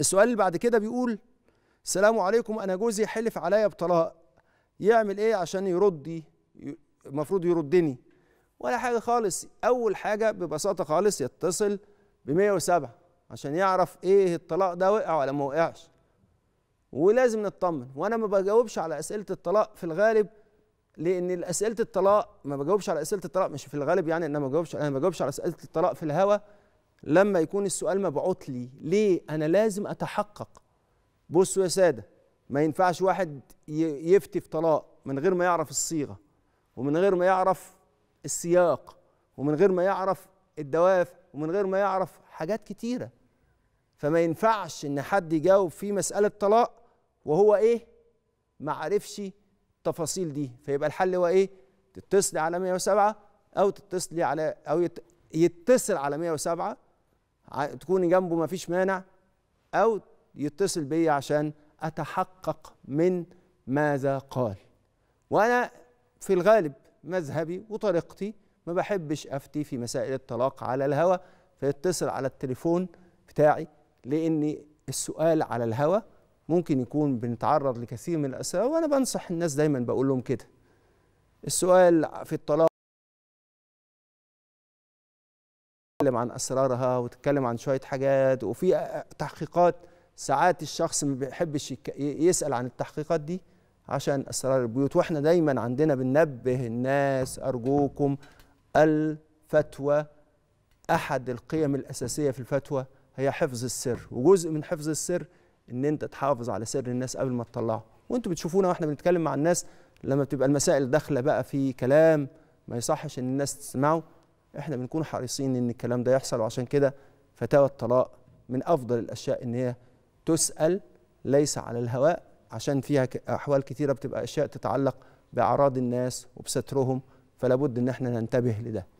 السؤال اللي بعد كده بيقول السلام عليكم انا جوزي حلف عليا بطلاق يعمل ايه عشان يردي المفروض يردني ولا حاجه خالص اول حاجه ببساطه خالص يتصل ب 107 عشان يعرف ايه الطلاق ده وقع ولا ما وقعش ولازم نطمن وانا ما بجاوبش على اسئله الطلاق في الغالب لان اسئله الطلاق ما بجاوبش على اسئله الطلاق مش في الغالب يعني ان انا ما بجاوبش انا ما بجاوبش على اسئله الطلاق في الهوا لما يكون السؤال مبعوت لي ليه انا لازم اتحقق بصوا يا ساده ما ينفعش واحد يفتي في طلاق من غير ما يعرف الصيغه ومن غير ما يعرف السياق ومن غير ما يعرف الدوافع ومن غير ما يعرف حاجات كتيره فما ينفعش ان حد يجاوب في مساله طلاق وهو ايه ما عرفش التفاصيل دي فيبقى الحل هو ايه تتصلي على 107 او تتصلي على او يتصل على 107 تكوني جنبه ما فيش مانع أو يتصل بي عشان أتحقق من ماذا قال وأنا في الغالب مذهبي وطريقتي ما بحبش أفتي في مسائل الطلاق على الهوى فيتصل على التليفون بتاعي لأن السؤال على الهوى ممكن يكون بنتعرض لكثير من الأسئلة وأنا بنصح الناس دايما بقول لهم كده السؤال في الطلاق تتكلم عن اسرارها وتتكلم عن شويه حاجات وفي تحقيقات ساعات الشخص ما بيحبش يسال عن التحقيقات دي عشان اسرار البيوت واحنا دايما عندنا بننبه الناس ارجوكم الفتوى احد القيم الاساسيه في الفتوى هي حفظ السر وجزء من حفظ السر ان انت تحافظ على سر الناس قبل ما تطلعه وانتوا بتشوفونا واحنا بنتكلم مع الناس لما بتبقى المسائل داخله بقى في كلام ما يصحش ان الناس تسمعه احنا بنكون حريصين ان الكلام ده يحصل وعشان كده فتاوى الطلاق من افضل الاشياء ان هي تسال ليس على الهواء عشان فيها احوال كثيره بتبقى اشياء تتعلق باعراض الناس وبسترهم فلابد ان احنا ننتبه لده